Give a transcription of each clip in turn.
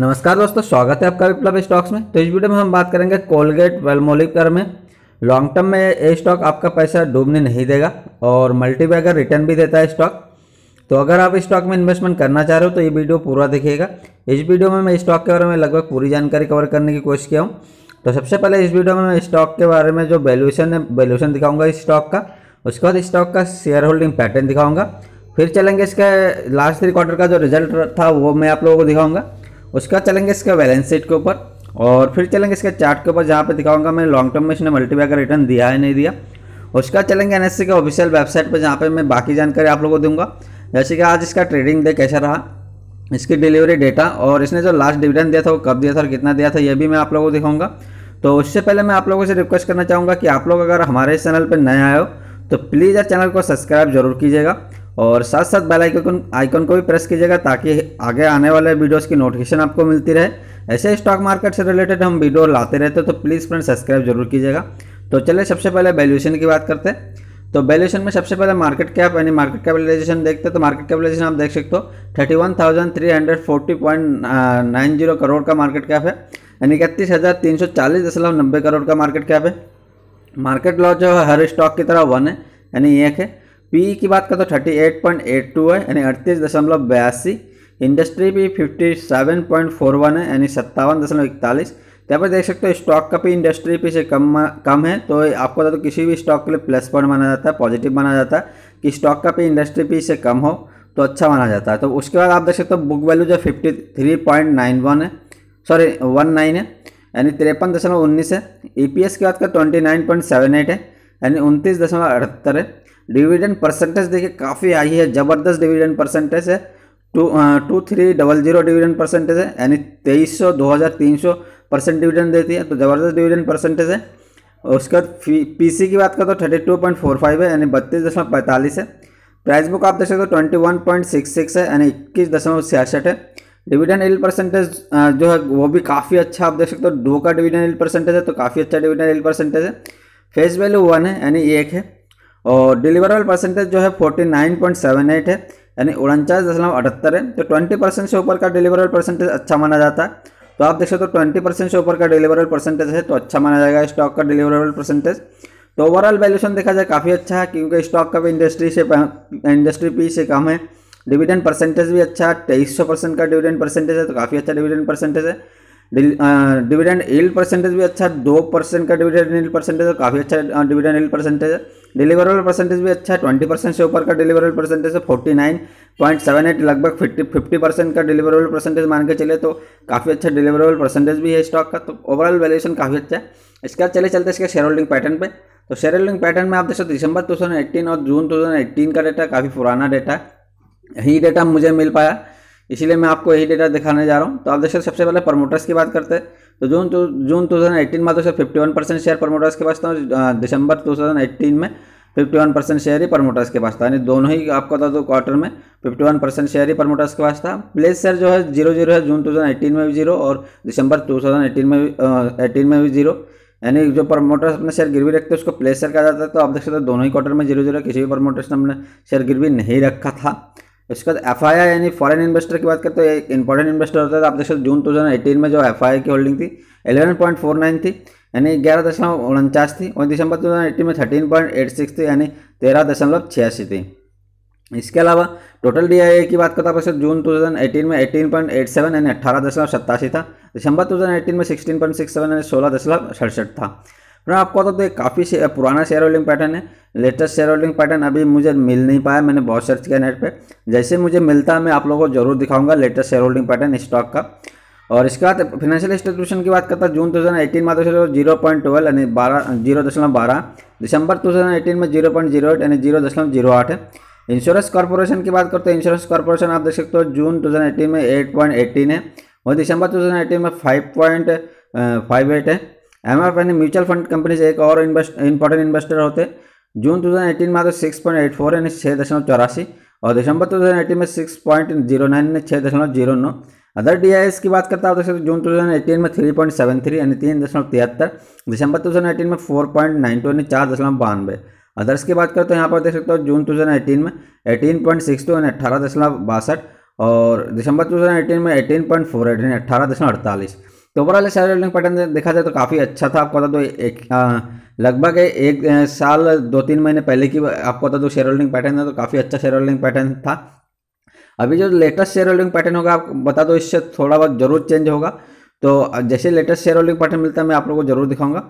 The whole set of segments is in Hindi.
नमस्कार दोस्तों स्वागत है आपका विप्लव स्टॉक्स में तो इस वीडियो में हम बात करेंगे कोलगेट वेलमोलिक कर में लॉन्ग टर्म में ये स्टॉक आपका पैसा डूबने नहीं देगा और मल्टीबैगर रिटर्न भी देता है स्टॉक तो अगर आप स्टॉक में इन्वेस्टमेंट करना चाह रहे हो तो ये वीडियो पूरा दिखेगा इस वीडियो में मैं स्टॉक के बारे में लगभग पूरी जानकारी कवर करने की कोशिश किया हूँ तो सबसे पहले इस वीडियो में मैं स्टॉक के बारे में जो वैल्यूशन है वैल्यूशन दिखाऊंगा इस स्टॉक का उसके बाद स्टॉक का शेयर होल्डिंग पैटर्न दिखाऊंगा फिर चलेंगे इसका लास्ट थ्री क्वार्टर का जो रिजल्ट था वो मैं आप लोगों को दिखाऊंगा उसके बाद चलेंगे इसका बैलेंस शीट के ऊपर और फिर चलेंगे इसके चार्ट के ऊपर जहाँ पे दिखाऊंगा मैं लॉन्ग टर्म में इसने मल्टीबैग का रिटर्न दिया है नहीं दिया उसके बाद चलेंगे एन के ऑफिशियल वेबसाइट पर जहाँ पर मैं बाकी जानकारी आप लोगों को दूंगा जैसे कि आज इसका ट्रेडिंग डे कैसा रहा इसकी डिलीवरी डेटा और इसने जो लास्ट डिविडेंड दिया था वो कब दिया था और कितना दिया था ये भी मैं आप लोगों को दिखाऊंगा तो उससे पहले मैं आप लोगों से रिक्वेस्ट करना चाहूँगा कि आप लोग अगर हमारे चैनल पर नए आए हो तो प्लीज़ यार चैनल को सब्सक्राइब जरूर कीजिएगा और साथ साथ बेल आइकन आइकन को भी प्रेस कीजिएगा ताकि आगे आने वाले वीडियोस की नोटिफिकेशन आपको मिलती रहे ऐसे स्टॉक मार्केट से रिलेटेड हम वीडियो लाते रहते तो प्लीज़ फ्रेंड सब्सक्राइब जरूर कीजिएगा तो चलिए सबसे पहले वैल्यूएशन की बात करते हैं तो वैल्यूएशन में सबसे पहले मार्केट कैप यानी मार्केट कैपिटलाइजेशन देखते तो मार्केट कैपिटलाइजेशन आप देख सकते हो thirty one thousand three hundred forty point nine zero crore का मार्केट कैप है यानी इकतीस हज़ार तीन सौ चालीस दशमलव नब्बे करोड़ का मार्केट कैप है मार्केट लॉ जो हर स्टॉक की तरह वन है यानी एक है पी की बात करें तो thirty eight point eight two है यानी अड़तीस दशमलव बयासी इंडस्ट्री भी fifty seven point four one है यानी सत्तावन दशमलव इकतालीस तो यहाँ पर देख सकते हो स्टॉक का भी इंडस्ट्री पी से कम कम है तो आपको बता दो तो किसी भी स्टॉक के लिए प्लस पॉइंट माना जाता है पॉजिटिव माना जाता है कि स्टॉक का भी इंडस्ट्री पी से कम हो तो अच्छा माना जाता है तो उसके बाद आप देख सकते हो बुक वैल्यू जो fifty three point nine one है सॉरी वन नाइन है यानी तिरपन दशमलव उन्नीस है ई पी एस की बात करें twenty nine point seven eight है यानी उनतीस दशमलव अठहत्तर है डिविडेंड परसेंटेज देखिए काफ़ी आई है ज़बरदस्त डिविडेंड परसेंटेज है two two three double zero dividend percentage है यानी तेईस सौ दो हज़ार तीन सौ परसेंट डिविडेंड देती है तो ज़बरदस्त डिविडेंड परसेंटेज है और उसके बाद पी सी की बात करें तो thirty two point four five है यानी बत्तीस दशमलव पैंतालीस है प्राइस बुक आप देख सकते हो twenty one point six six है यानी इक्कीस दशमलव छियासठ है डिविडेंड एल परसेंटेज जो है वो भी काफ़ी अच्छा आप देख सकते हो दो का डिविडेंड एल परसेंटेज है तो काफ़ी अच्छा डिविडेंड एल परसेंटेज है फेस वैल्यू वन है यानी एक है और डिलीवरेबल परसेंटेज जो है forty nine point seven eight है यानी उनचास दशमलव अठहत्तर है तो ट्वेंटी परसेंट से ऊपर का डिलीवरेबल परसेंटेज अच्छा माना जाता है तो आप देख सकते हो ट्वेंटी तो परसेंट से ऊपर का डिलीवरेबल परसेंटेज है तो अच्छा माना जाएगा स्टॉक का डिलीवरेबल परसेंटेज तो ओवरऑल वैल्यूशन देखा जाए काफ़ी अच्छा है क्योंकि स्टॉक का भी इंडस्ट्री से इंडस्ट्री पी से कम है डिविडेंड परसेंटेज भी अच्छा है तेईस सौ परसेंट का डिविडेंड परसेंटेज है तो काफ़ी अच्छा डिविडेंड परसेंटेज है डिविडेंड इल परसेंटेज भी अच्छा दो परसेंट का डिविडेंड इल परसेंटेज है तो काफ़ी अच्छा डिविडेंड इल परसेंटेज है डिलीवरेबल परसेंटेज भी अच्छा है ट्वेंटी परसेंट से ऊपर का डिलीवरेबल परसेंटेज है forty nine point seven eight लगभग फिफ्टी फिफ्टी परसेंट का डिलीवरेबल परसेंटेज मान के चले तो काफ़ी अच्छा डिलीवरेबल परसेंटेज भी है स्टॉक का तो ओवरऑल वैल्यूएशन काफ़ी अच्छा है इसके बाद चले चलते इसके शेयर होल्डिंग पैटर्न पे तो शेयर होल्डिंग पैटर्न में आप देख सकते दिसंबर टू और जून टू का डेटा काफ़ी पुराना डेटा है यही डेटा मुझे मिल पाया इसलिए मैं आपको यही डेटा दिखाने जा रहा हूँ तो आप देख सकते सबसे पहले प्रमोटर्स की बात करते हैं तो जून तो जून 2018 में तो सर 51 परसेंट शेयर प्रमोटर्स के पास था हाँ, दिसंबर 2018 में 51 परसेंट शेयर ही प्रमोटर्स के पास था यानी दोनों ही आपका था तो क्वार्टर में 51 परसेंट शेयर ही प्रमोटर्स के पास था प्लेस शेयर जो है जीरो जीरो है जून 2018 में भी जीरो और दिसंबर 2018 में भी एटीन में भी जीरो यानी जो प्रमोटर्स अपने शेयर गिरवी रखते हैं उसको प्लेस शेयर कहा जाता है तो आप देख सकते हो दोनों ही क्वार्टर में जीरो जीरो किसी भी प्रमोटर्स ने अपने शेयर गिरवी नहीं रखा था इसके बाद एफ यानी फॉरेन इन्वेस्टर की बात करते हैं एक इंपॉर्टेंट इन्वेस्टर होता है तो आप देख सकते जून 2018 में जो एफ की होल्डिंग थी 11.49 थी यानी ग्यारह दशमलव उनचास थी और दिसंबर 2018 में 13.86 थी यानी तेरह दशमलव छियासी थी इसके अलावा टोटल डी की बात करता है जून एटीन में सेवन यानी अठारह दशमलव सत्तासी था दिसंबर 2018 में सेवन यानी सोलह दशमलव सड़सठ था फिर आपको बता दो काफ़ी से, पुराना शेयर होल्डिंग पैटर्न है लेटेस्ट शेयर होल्डिंग पैटर्न अभी मुझे मिल नहीं पाया मैंने बहुत सर्च किया नेट पे जैसे मुझे मिलता है मैं आप लोगों को जरूर दिखाऊंगा latest shareholding pattern stock का और इसके बाद फाइनेंशियल इंस्टीट्यूशन की बात करता जून 2018 में तो जीरो पॉइंट ट्वेल्व यानी बारह जीरो दशमलव बारह दिसंबर एटीन में जीरो पॉइंट जीरो एट यानी जीरो दशमलव जीरो आठ है इंश्योरेंस कॉर्पोरेशन की बात करते हैं इंश्योरेंस कॉर्पोरेशन आप देख सकते हो जून एटीन में एटीन है और दिसंबर एटीन में फाइव एट है एम आर यानी म्यूचुअल फंड कंपनीज एक और इंपॉर्टेंट इन्वेस्टर होते जून 2018 में तो सिक्स पॉइंट एट फोर यानी छः दशमलव चौरासी और दिसंबर 2018 में सिक्स पॉइंट जीरो नाइन यानी छः दशमलव जीरो नौ अदर डी आई एस की बात करता हूँ तो जून 2018 में थ्री पॉइंट सेवन थ्री यानी तीन दशमलव तिहत्तर दिसंबर 2018 में फोर पॉइंट नाइन टू यानी चार दशमलव बानवे अदर्स की बात करते तो यहाँ पर देख सकते हो जून 2018 में एटीन पॉइंट सिक्स टू यानी अठारह दशमलव बासठ और दिसंबर 2018 में एटीन पॉइंट फोर एट यानी अठारह दशमलव अड़तालीस तो ओवरऑल सैलरी होल्डिंग पैटर्न देखा जाए तो काफ़ी अच्छा था आपको बता दो एक लगभग एक साल दो तीन महीने पहले की आपको बता दो शेयर होल्डिंग पैटर्न था तो काफ़ी अच्छा शेयर होल्डिंग पैटर्न था अभी जो लेटेस्ट शेयर होल्डिंग पैटर्न होगा आप बता दो इससे थोड़ा बहुत जरूर चेंज होगा तो जैसे लेटेस्ट शेयर होल्डिंग पैटर्न मिलता है मैं आप लोगों को जरूर दिखाऊंगा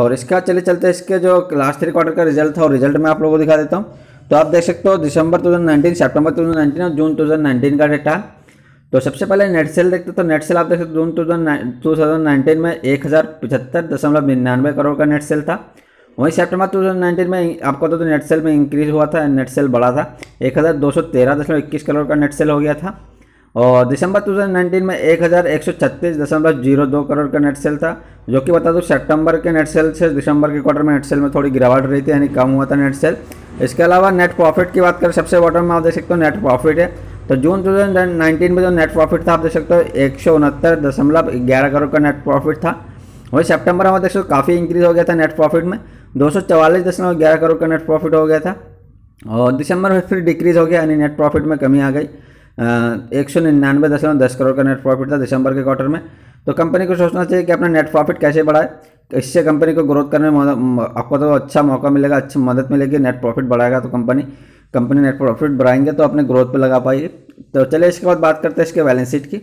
और इसका चले चलते इसके जो लास्ट थ्री क्वार्टर का रिजल्ट था और रिजल्ट मैं आप लोगों को दिखा देता हूँ तो आप देख सकते हो दिसंबर 2019 सितंबर 2019 और जून 2019 का डेटा है तो सबसे पहले नेट सेल देखते तो नेट सेल आप देख सकते जून टू थाउजेंड नाइनटीन में एक हज़ार पचहत्तर दशमलव निन्यानवे करोड़ का नेट सेल था वहीं थाउजेंड 2019 में आपको तो, तो नेट सेल में इंक्रीज हुआ था नेट सेल बढ़ा था एक हज़ार दो सौ तेरह दशमलव इक्कीस करोड़ का नेट सेल हो गया था और दिसंबर 2019 में एक हज़ार एक सौ छत्तीस दशमलव जीरो दो करोड़ का नेट सेल था जो कि बता दूँ सितंबर के नेट सेल से दिसंबर के क्वार्टर में नेट सेल में थोड़ी गिरावट रही थी यानी कम हुआ था नेट सेल इसके अलावा नेट प्रॉफिट की बात करें सबसे बॉटम में आप देख सकते हो नेट प्रॉफिट है तो जून 2019 में जो नेट प्रॉफिट था आप देख सकते हो एक सौ उनहत्तर दशमलव ग्यारह करोड़ का नेट प्रॉफिट था वही सितंबर में देख सकते हो काफ़ी इंक्रीज हो गया था नेट प्रॉफिट में दो सौ चवालीस दशमलव ग्यारह करोड़ का नेट प्रॉफिट हो गया था और दिसंबर में फिर डिक्रीज हो गया यानी नेट प्रॉफिट में कमी आ गई एक सौ निन्यानवे दशमलव दस करोड़ का नेट प्रॉफिट था दिसंबर के क्वार्टर में तो कंपनी को सोचना चाहिए कि अपना नेट प्रॉफिट कैसे बढ़ाए इससे कंपनी को ग्रोथ करने में आपको तो अच्छा मौका मिलेगा अच्छी मदद मिलेगी नेट प्रॉफिट बढ़ाएगा तो कंपनी कंपनी नेट प्रॉफिट बढ़ाएंगे तो अपने ग्रोथ पे लगा पाएगी तो चलिए इसके बाद बात करते हैं इसके बैलेंस शीट की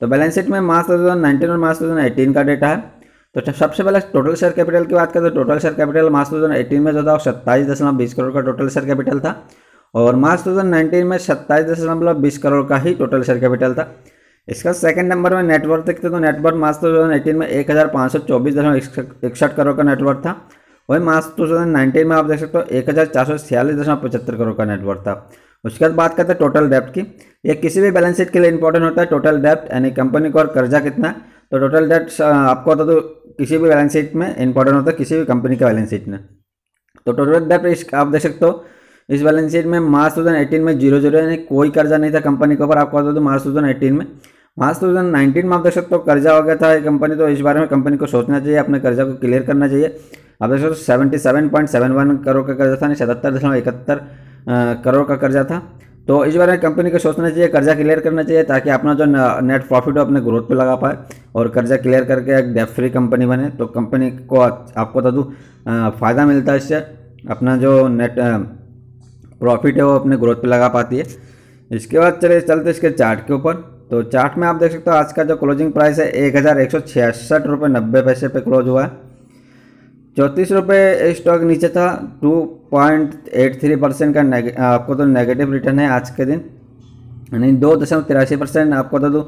तो बैलेंस शीट में मार्च टू और मार्च टू का डेटा है तो सबसे पहले टोटल शेयर कैपिटल की बात करें तो total share capital March two में जो था सत्ताईस दशमलव बीस करोड़ का टोटल शेयर कैपिटल था और मार्च 2019 में सत्ताईस दशमलव बीस करोड़ का ही टोटल शेयर कैपिटल था इसका सेकंड नंबर में नेटवर्क देखते तो नेटवर्क मार्च 2018 में एक हज़ार पाँच सौ चौबीस दशमलव इकसठ करोड़ का नेटवर्क था वही मार्च तो टू में आप देख सकते हो एक हजार करोड़ का नेटवर्क था उसके बाद बात करते हैं टोटल डेप्ट की ये किसी भी बैलेंस शीट के लिए इंपॉर्टेंट होता है टोटल डेप्ट यानी कंपनी को और कर्जा कितना तो टोटल डेप्ट आपको होता तो किसी भी बैलेंस शीट में इंपॉर्टेंट होता है किसी भी कंपनी के बैलेंस शीट में तो टोटल डेप्ट आप देख सकते हो इस बैलेंस शीट में मार्च टू में जीरो जीरो यानी कोई कर्जा नहीं था कंपनी के ऊपर आपको बता तो दो मार्च टू में मार्च टू में आप देख सकते हो कर्जा हो गया था कंपनी तो इस बारे में कंपनी को सोचना चाहिए अपने कर्जा को क्लियर करना चाहिए आप देख तो seventy seven point seven one crore का कर्जा था सतहत्तर दशमलव इकहत्तर करोड़ का कर्जा था तो इस बारे में कंपनी को सोचना चाहिए कर्जा क्लियर करना चाहिए ताकि अपना जो नेट प्रॉफिट हो अपने ग्रोथ पे लगा पाए और कर्जा क्लियर करके एक डेफ फ्री कंपनी बने तो कंपनी को आपको बता तो दूँ फ़ायदा मिलता है इससे अपना जो नेट प्रॉफिट है वो अपने ग्रोथ पे लगा पाती है इसके बाद चले चलते इसके चार्ट के ऊपर तो चार्ट में आप देख सकते हो आज का जो क्लोजिंग प्राइस है एक हज़ार एक सौ छियासठ रुपये नब्बे पैसे पे क्लोज हुआ है चौंतीस रुपये स्टॉक नीचे था two point eight three percent का आपको तो नेगेटिव रिटर्न है आज के दिन यानी दो दशमलव तिरासी परसेंट आपको तो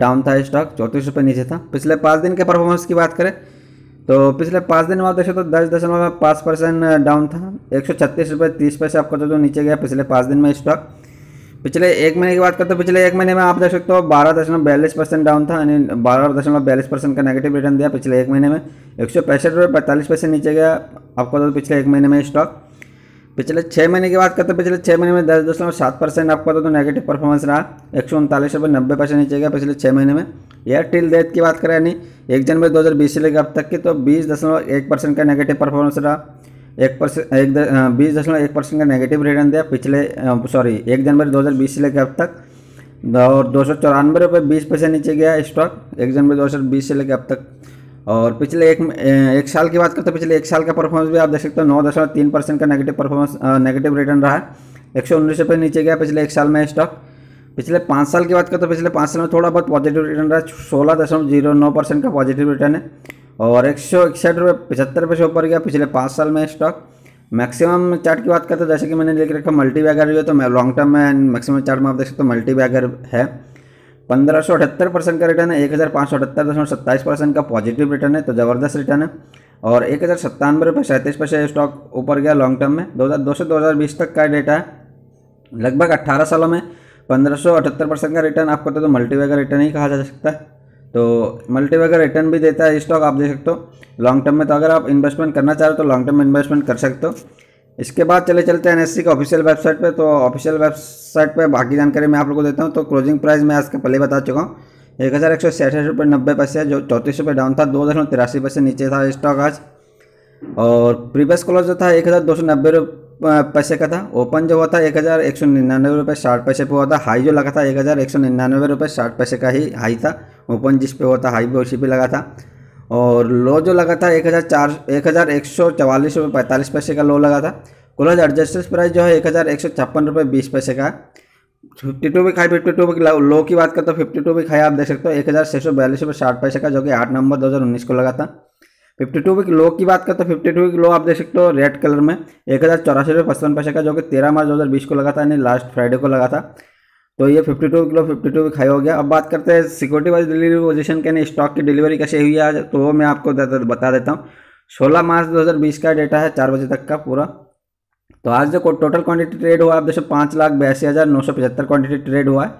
डाउन था स्टॉक चौंतीस रुपये नीचे था पिछले पाँच दिन के परफॉर्मेंस की बात करें तो पिछले पाँच दिन में आप देखो तो दस दशमलव पाँच परसेंट डाउन था एक सौ छत्तीस रुपये तीस पैसे आपको तो, तो नीचे गया पिछले पाँच दिन में स्टॉक पिछले एक महीने की बात करते हैं पिछले एक महीने में आप देख सकते हो बारह दशमलव बयालीस परसेंट डाउन था यानी बारह दशमलव बयालीस परसेंट का नेगेटिव रिटर्न दिया पिछले एक महीने में एक सौ पैंसठ रुपये पैंतालीस परसेंट नीचे गया आपको तो पिछले एक महीने में स्टॉक पिछले छः महीने की बात करते हैं पिछले छः महीने में दस दशमलव सात परसेंट आपको तो नेगेटिव परफॉर्मेंस रहा एक सौ उनतालीस रुपये नब्बे परसेंट नीचे गया पिछले छः महीने में एयरटेल डेथ की बात करें यानी एक जनवरी दो हज़ार बीस से लेकर अब तक की तो बीस दशमलव एक परसेंट का नेगेटिव परफॉर्मेंस रहा एक परसेंट एक बीस दशमलव एक परसेंट का नेगेटिव रिटर्न दिया पिछले सॉरी एक जनवरी 2020 से लेकर अब तक और दो सौ चौरानवे रुपये बीस पैसे नीचे गया स्टॉक एक जनवरी 2020 से लेकर अब तक और पिछले एक एक साल की बात करते पिछले एक साल का परफॉर्मेंस भी आप देख सकते हो नौ दशमलव तीन परसेंट का नेगेटिव परफॉर्मेंस नेगेटिव रिटर्न रहा एक सौ उन्नीस रुपये नीचे गया पिछले एक साल में स्टॉक पिछले पाँच साल की बात करते पिछले पाँच साल में थोड़ा बहुत पॉजिटिव रिटर्न रहा है सोलह दशमलव जीरो नौ परसेंट का पॉजिटिव रिटर्न है और एक सौ इकसठ रुपये पचहत्तर रुपये से ऊपर गया पिछले पाँच साल में स्टॉक मैक्सिमम चार्ट की बात करते हैं जैसे कि मैंने देख रखा मल्टी बैगर जो है तो लॉन्ग टर्म में मैक्सिमम चार्ट में आप देख सकते हो मल्टी बैगर है पंद्रह सौ अठहत्तर परसेंट का रिटर्न है एक हज़ार पाँच सौ अठहत्तर दशमलव सत्ताईस परसेंट का पॉजिटिव रिटर्न है तो ज़बरदस्त रिटर्न है और एक हज़ार सत्तानवे रुपये सैंतीस पैसे स्टॉक ऊपर गया लॉन्ग टर्म में दो हज़ार दो से दो हज़ार बीस तक का डेटा है लगभग अट्ठारह सालों में पंद्रह सौ अठहत्तर परसेंट का रिटर्न आपको तो मल्टीवे का रिटर्न ही कहा जा सकता है तो मल्टी वगैरह रिटर्न भी देता है स्टॉक आप देख सकते हो लॉन्ग टर्म में तो अगर आप इन्वेस्टमेंट करना चाह रहे हो तो लॉन्ग टर्म इन्वेस्टमेंट कर सकते हो इसके बाद चले चलते हैं एनएससी e के ऑफिशियल वेबसाइट पे तो ऑफिशियल वेबसाइट पे बाकी जानकारी मैं आप लोगों को देता हूँ तो क्लोजिंग प्राइस मैं आज का पहले बता चुका हूँ एक हज़ार एक सौ छियासठ रुपये नब्बे पैसे जो चौंतीस रुपये डाउन था दो दशमलव तिरासी पैसे नीचे था स्टॉक आज और प्रीवियस क्लोज जो था एक हज़ार दो सौ नब्बे रुपये पैसे का था ओपन जो हुआ था एक हज़ार एक सौ निन्यानवे रुपये साठ पैसे पे हुआ था हाई जो लगा था एक हज़ार एक सौ निन्यानवे रुपये साठ पैसे का ही हाई था ओपन जिस पे हुआ था हाई भी उसी पे लगा था और लो जो लगा था एक हज़ार चार एक हज़ार एक सौ चवालीस रुपये पैंतालीस पैसे का लो लगा था क्लोज एडजस्टेड प्राइस जो है एक हज़ार एक सौ छप्पन रुपये बीस पैसे का फिफ्टी टू भी खाई फिफ्टी टू भी लो की बात करते तो फिफ्टी टू भी खाई आप देख सकते हो एक हज़ार छः सौ बयालीस रुपये साठ पैसे का जो कि आठ नवंबर दो हज़ार उन्नीस को लगा था फिफ्टी टू वीक लो की बात करते हैं फिफ्टी टू वीक लो आप देख सकते हो रेड कलर में एक हज़ार चौरासी रुपये पचपन पैसे का जो कि तेरह मार्च दो हज़ार बीस को लगा था यानी लास्ट फ्राइडे को लगा था तो ये fifty two week low fifty two week high हो गया अब बात करते हैं सिक्योरिटी वाइज डिलीवरी पोजिशन के नहीं स्टॉक की डिलीवरी कैसे हुई आज तो वो मैं आपको बता देता हूँ सोलह मार्च दो हज़ार बीस का डेटा है चार बजे तक का पूरा तो आज जो टोटल क्वांटिटी ट्रेड हुआ आप जैसे पाँच लाख बयासी हज़ार नौ सौ पचहत्तर क्वांटिटी ट्रेड हुआ है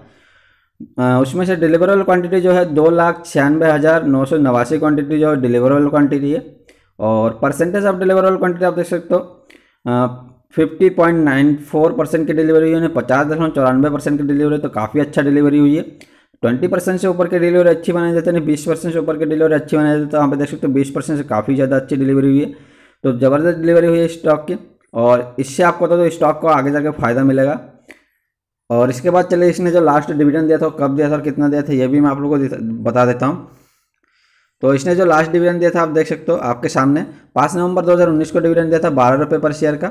उसमें से डिलीवरेबल क्वांटिटी जो है दो लाख छियानवे हज़ार नौ सौ नवासी क्वान्टिटी जो है डिलीवरेबल क्वांटिटी है और परसेंटेज ऑफ डिलीवरेबल क्वांटिटी आप देख सकते हो fifty point nine four percent की डिलीवरी तो अच्छा हुई है पचास दशमलव चौरानवे परसेंट की डिलीवरी तो काफ़ी अच्छा डिलीवरी हुई है ट्वेंटी परसेंट से ऊपर की डिलीवरी अच्छी बनाई जाती है बीस परसेंट से ऊपर की डिलीवरी अच्छी बनाई जाती है तो यहाँ देख सकते हो बीस परसेंट से काफ़ी ज़्यादा अच्छी डिलीवरी हुई है तो ज़बरदस्त डिलीवरी हुई है स्टॉक की और इससे आपको तो, तो स्टॉक को आगे जाकर फ़ायदा मिलेगा और इसके बाद चले इसने जो लास्ट डिविडेंड दिया था कब दिया था और कितना दिया था यह भी मैं आप लोगों को बता देता हूँ तो इसने जो लास्ट डिविडेंड दिया था आप देख सकते हो आपके सामने पाँच नवंबर 2019 को डिविडेंड दिया था बारह रुपये पर शेयर का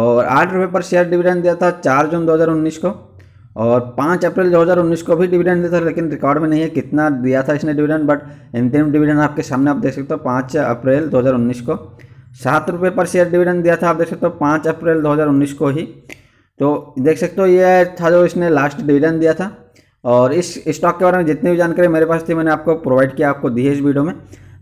और आठ रुपये पर शेयर डिविडेंड दिया था चार जून 2019 को और पाँच अप्रैल 2019 को भी डिविडेंड दिया था लेकिन रिकॉर्ड में नहीं है कितना दिया था इसने डिविडेंड बट अंतिम डिविडेंड आपके सामने आप देख सकते हो पाँच अप्रैल 2019 को सात रुपये पर शेयर डिविडेंड दिया था आप देख सकते हो पाँच अप्रैल 2019 को ही तो देख सकते हो ये था जो इसने लास्ट डिविडेंड दिया था और इस स्टॉक के बारे में जितनी भी जानकारी मेरे पास थी मैंने आपको प्रोवाइड किया आपको दी है इस वीडियो में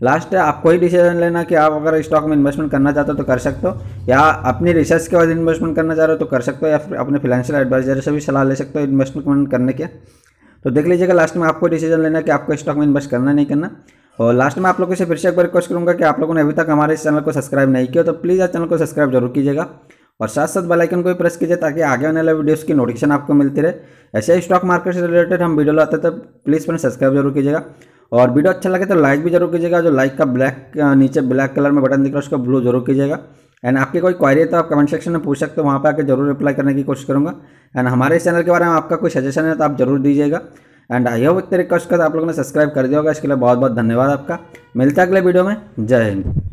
लास्ट आपको ही डिसीजन लेना कि आप अगर स्टॉक में इन्वेस्टमेंट करना चाहते हो तो कर सकते हो या अपनी रिसर्च के बाद इन्वेस्टमेंट करना चाह रहे हो तो कर सकते हो या फिर अपने फाइनेंशियल एडवाइजर से भी सलाह ले सकते हो इन्वेस्टमेंट करने के तो देख लीजिएगा लास्ट में आपको डिसीजन लेना कि आपको स्टॉक में इन्वेस्ट करना नहीं करना और लास्ट में आप लोगों से फिर से एक बार रिक्वेस्ट करूँगा कि आप लोगों ने अभी तक हमारे इस चैनल को सब्सक्राइब नहीं किया तो प्लीज़ आप चैनल को सब्सक्राइब जरूर कीजिएगा और साथ साथ बेलाइकन को भी प्रेस कीजिए ताकि आगे आने वाले वीडियोस की नोटिफिकेशन आपको मिलती रहे ऐसे ही स्टॉक मार्केट से रिलेटेड हम वीडियो लाते तो प्लीज़ फ्रेंड सब्सक्राइब जरूर कीजिएगा और वीडियो अच्छा लगे तो लाइक भी जरूर कीजिएगा जो लाइक का ब्लैक नीचे ब्लैक कलर में बटन दिख रहा है उसका ब्लू जरूर कीजिएगा एंड आपकी कोई क्वारी है तो आप कमेंट सेक्शन में पूछ सकते हो वहाँ पर आकर जरूर रिप्लाई करने की कोशिश करूँगा एंड हमारे इस चैनल के बारे में आपका कोई सजेशन है तो आप जरूर दीजिएगा एंड आई होप एक रिक्वेस्ट कर आप लोगों ने सब्सक्राइब कर दिया होगा इसके लिए बहुत बहुत धन्यवाद आपका मिलता है अगले वीडियो में जय हिंद